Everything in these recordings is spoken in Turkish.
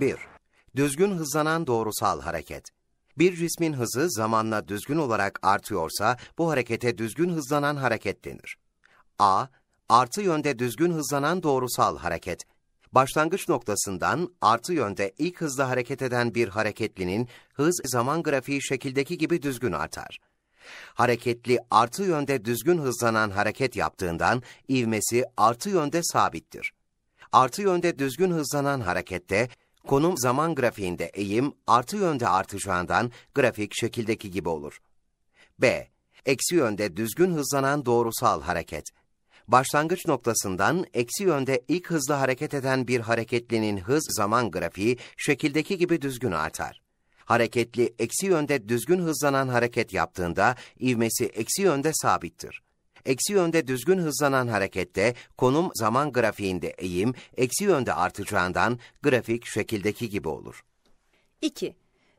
1. Düzgün hızlanan doğrusal hareket. Bir cismin hızı zamanla düzgün olarak artıyorsa bu harekete düzgün hızlanan hareket denir. A. Artı yönde düzgün hızlanan doğrusal hareket. Başlangıç noktasından artı yönde ilk hızla hareket eden bir hareketlinin hız zaman grafiği şekildeki gibi düzgün artar. Hareketli artı yönde düzgün hızlanan hareket yaptığından ivmesi artı yönde sabittir. Artı yönde düzgün hızlanan harekette konum zaman grafiğinde eğim artı yönde artacağından grafik şekildeki gibi olur. B. Eksi yönde düzgün hızlanan doğrusal hareket. Başlangıç noktasından eksi yönde ilk hızlı hareket eden bir hareketlinin hız zaman grafiği şekildeki gibi düzgün artar. Hareketli eksi yönde düzgün hızlanan hareket yaptığında ivmesi eksi yönde sabittir. Eksi yönde düzgün hızlanan harekette konum zaman grafiğinde eğim eksi yönde artacağından grafik şekildeki gibi olur. 2.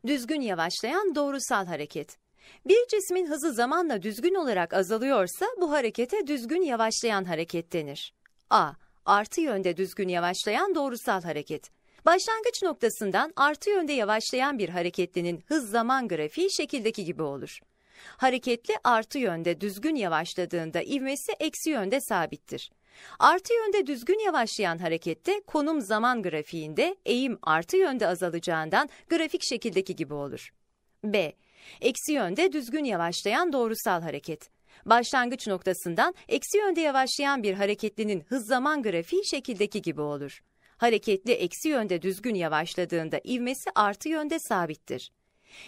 Düzgün yavaşlayan doğrusal hareket. Bir cismin hızı zamanla düzgün olarak azalıyorsa bu harekete düzgün yavaşlayan hareket denir. A. Artı yönde düzgün yavaşlayan doğrusal hareket. Başlangıç noktasından artı yönde yavaşlayan bir hareketlinin hız zaman grafiği şekildeki gibi olur. Hareketli artı yönde düzgün yavaşladığında ivmesi eksi yönde sabittir. Artı yönde düzgün yavaşlayan harekette konum zaman grafiğinde eğim artı yönde azalacağından grafik şekildeki gibi olur. B. Eksi yönde düzgün yavaşlayan doğrusal hareket. Başlangıç noktasından eksi yönde yavaşlayan bir hareketlinin hız zaman grafiği şekildeki gibi olur. Hareketli eksi yönde düzgün yavaşladığında ivmesi artı yönde sabittir.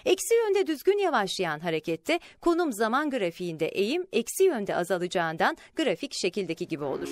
Eksi yönde düzgün yavaşlayan harekette konum zaman grafiğinde eğim eksi yönde azalacağından grafik şekildeki gibi olur.